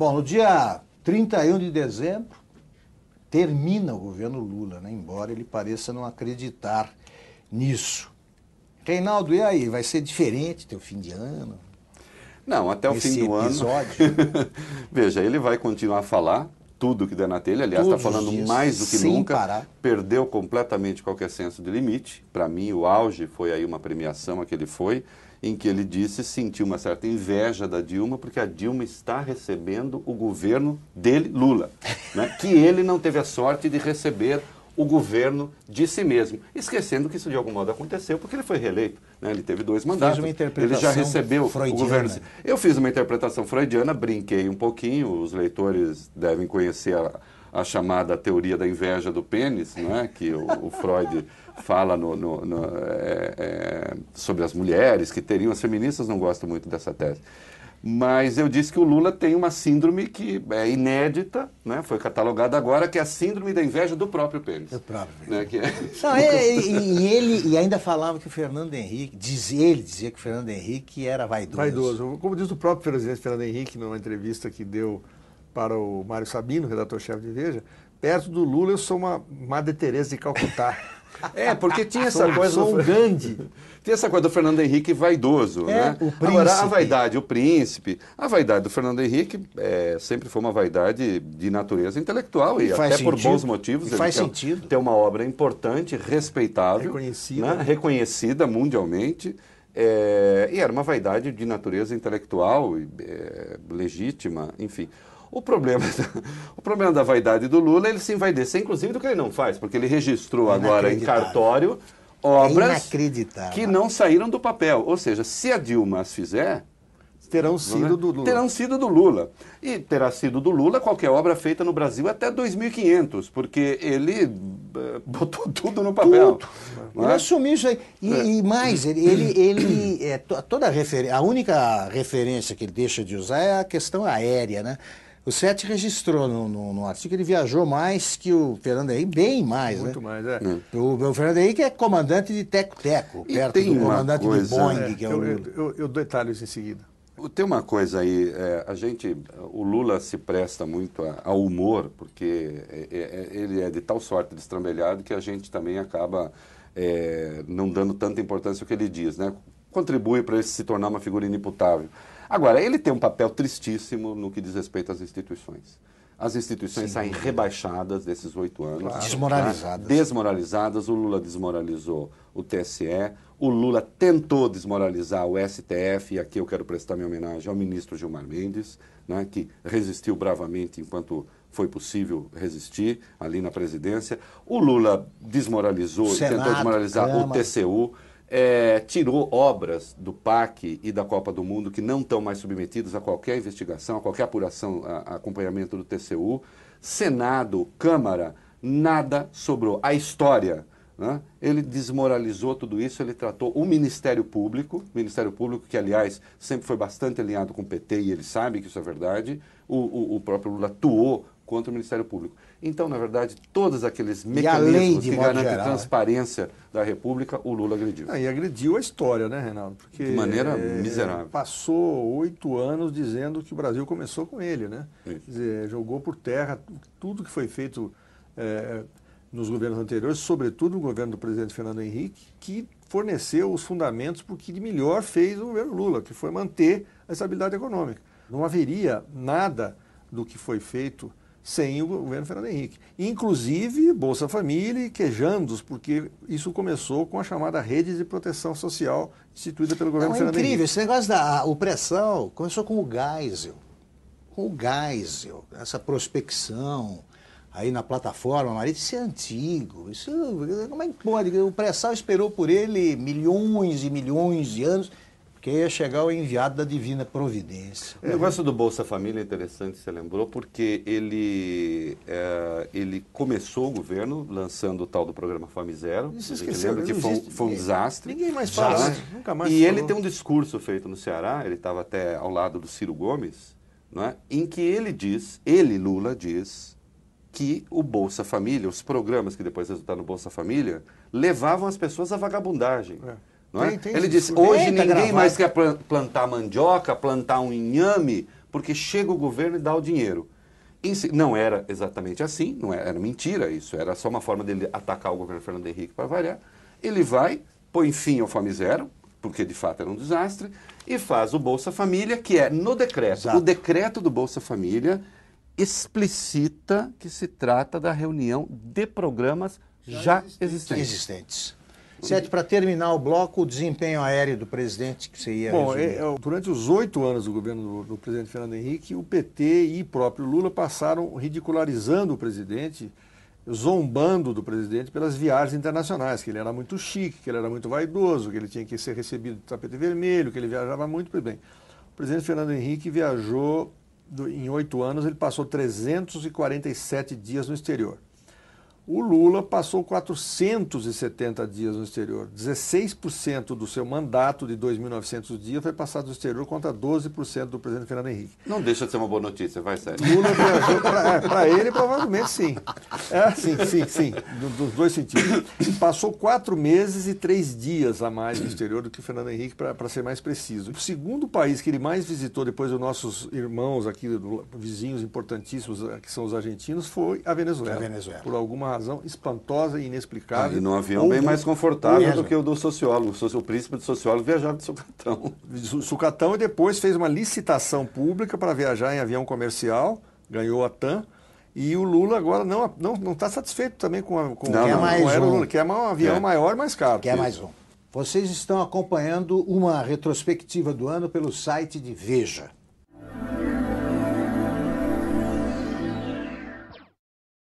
Bom, no dia 31 de dezembro, termina o governo Lula, né? embora ele pareça não acreditar nisso. Reinaldo, e aí? Vai ser diferente teu fim de ano? Não, até o Esse fim do episódio. ano. Veja, ele vai continuar a falar tudo que der na telha. Aliás, está falando dias, mais do que nunca. Parar. Perdeu completamente qualquer senso de limite. Para mim, o auge foi aí uma premiação a que ele foi em que ele disse sentir uma certa inveja da Dilma, porque a Dilma está recebendo o governo dele, Lula, né? que ele não teve a sorte de receber o governo de si mesmo, esquecendo que isso de algum modo aconteceu, porque ele foi reeleito. Né? Ele teve dois mandatos. ele já recebeu freudiana. o governo. Eu fiz uma interpretação freudiana, brinquei um pouquinho, os leitores devem conhecer a, a chamada teoria da inveja do pênis, né, que o, o Freud fala no, no, no, é, é, sobre as mulheres que teriam, as feministas não gostam muito dessa tese. Mas eu disse que o Lula tem uma síndrome que é inédita, né? foi catalogada agora, que é a síndrome da inveja do próprio pênis. Do próprio né? que é... Não, é, e, ele e ainda falava que o Fernando Henrique, diz, ele dizia que o Fernando Henrique era vaidoso. Vaidoso. Como diz o próprio Fernando Henrique numa entrevista que deu para o Mário Sabino, redator-chefe de Veja, perto do Lula eu sou uma Madre Teresa de Calcutá. É, porque tinha essa sou, coisa. Sou um Gandhi. Tinha essa coisa do Fernando Henrique vaidoso, é, né? O príncipe. Agora, a vaidade, o príncipe. A vaidade do Fernando Henrique é, sempre foi uma vaidade de natureza intelectual e, e até sentido. por bons motivos. E faz sentido. Ter uma obra importante, respeitável, reconhecida, né? reconhecida mundialmente. É, e era uma vaidade de natureza intelectual, é, legítima, enfim. O problema, o problema da vaidade do Lula, ele se envaidecer, inclusive, do que ele não faz, porque ele registrou é agora em cartório é obras que não saíram do papel. Ou seja, se a Dilma as fizer, terão né, sido do Lula. Terão sido do Lula. E terá sido do Lula qualquer obra feita no Brasil até 2500, porque ele eh, botou tudo no papel. Tudo. É? Ele é? assumiu isso aí. E, é. e mais, ele, ele, ele é, toda a, refer... a única referência que ele deixa de usar é a questão aérea, né? O Sete registrou no, no, no, artigo que ele viajou mais que o Fernando Henrique, bem mais, né? Muito né? mais, é. é. O, o Fernando Henrique é comandante de Teco-Teco, perto do comandante coisa, de Boeing. É, que é eu, o... eu, eu, eu dou detalhes em seguida. Tem uma coisa aí, é, a gente, o Lula se presta muito ao humor, porque é, é, é, ele é de tal sorte destrambelhado que a gente também acaba não dando tanta importância ao que ele diz, né? Contribui para ele se tornar uma figura inimputável. Agora, ele tem um papel tristíssimo no que diz respeito às instituições. As instituições Sim. saem rebaixadas desses oito anos. Desmoralizadas. Tá? Desmoralizadas. O Lula desmoralizou o TSE. O Lula tentou desmoralizar o STF. E aqui eu quero prestar minha homenagem ao ministro Gilmar Mendes, né, que resistiu bravamente enquanto foi possível resistir ali na presidência. O Lula desmoralizou, Senado, tentou desmoralizar o TCU é, tirou obras do PAC e da Copa do Mundo que não estão mais submetidas a qualquer investigação, a qualquer apuração, a, a acompanhamento do TCU. Senado, Câmara, nada sobrou. A história. Né? Ele desmoralizou tudo isso, ele tratou o Ministério Público, Ministério Público que, aliás, sempre foi bastante alinhado com o PT e ele sabe que isso é verdade. O, o, o próprio Lula atuou contra o Ministério Público. Então, na verdade, todos aqueles mecanismos de que garantem geral, é. transparência é. da República, o Lula agrediu. Ah, e agrediu a história, né, Renato? Porque de maneira é, miserável. Passou oito anos dizendo que o Brasil começou com ele, né? Quer dizer, jogou por terra tudo que foi feito é, nos governos anteriores, sobretudo no governo do presidente Fernando Henrique, que forneceu os fundamentos para o que de melhor fez o governo Lula, que foi manter a estabilidade econômica. Não haveria nada do que foi feito sem o governo Fernando Henrique. Inclusive Bolsa Família e quejandos, porque isso começou com a chamada rede de proteção social instituída pelo governo Não, é Fernando incrível, Henrique. incrível, esse negócio da opressão começou com o Geisel. Com o Geisel, essa prospecção aí na plataforma, marido, isso é antigo. Isso, como é que pode? O pré-sal esperou por ele milhões e milhões de anos porque ia chegar o enviado da divina providência. O negócio do Bolsa Família é interessante, você lembrou, porque ele, é, ele começou o governo lançando o tal do programa Fome Zero. Isso esqueceu, lembra que foi, foi, um desastre. Ninguém mais fala, né? nunca mais. E falou. ele tem um discurso feito no Ceará, ele estava até ao lado do Ciro Gomes, né, em que ele diz, ele, Lula, diz que o Bolsa Família, os programas que depois resultaram no Bolsa Família, levavam as pessoas à vagabundagem. É é? Tem, tem ele disse: hoje ninguém mais quer plantar mandioca, plantar um inhame, porque chega o governo e dá o dinheiro. Não era exatamente assim, não era, é, era mentira isso, era só uma forma dele atacar o governo Fernando Henrique para variar. Ele vai, põe fim ao Fome Zero, porque de fato era um desastre, e faz o Bolsa Família, que é no decreto. Exato. O decreto do Bolsa Família explicita que se trata da reunião de programas já, já existentes. existentes. Sete, para terminar o bloco, o desempenho aéreo do presidente que você ia Bom, é, é, durante os oito anos do governo do, do, presidente Fernando Henrique, o PT e o próprio Lula passaram ridicularizando o presidente, zombando do presidente pelas viagens internacionais, que ele era muito chique, que ele era muito vaidoso, que ele tinha que ser recebido de tapete vermelho, que ele viajava muito, pois bem. O presidente Fernando Henrique viajou, em oito anos, ele passou 347 dias no exterior. O Lula passou 470 dias no exterior. 16% do seu mandato de 2.900 dias foi passado no exterior contra 12% do presidente Fernando Henrique. Não deixa de ser uma boa notícia, vai sério. Lula viajou para é, ele, provavelmente sim. É, sim, sim, sim. Dos dois sentidos. Passou quatro meses e três dias a mais no exterior do que o Fernando Henrique, para ser mais preciso. O segundo país que ele mais visitou depois dos nossos irmãos aqui, vizinhos importantíssimos, eh, que são os argentinos, foi a Venezuela. A Venezuela. Por alguma razão espantosa e inexplicável. Ah, e num avião bem mais confortável do que o do sociólogo. O príncipe do sociólogo viajava de sucatão. Sucatão e depois fez uma licitação pública para viajar em avião comercial, ganhou a TAM. E o Lula agora não está não, não tá satisfeito também com, a, com, não, quer não, mais com um. Lula. Quer é um avião é. maior, mais caro. Quer mais um. Vocês estão acompanhando uma retrospectiva do ano pelo site de Veja.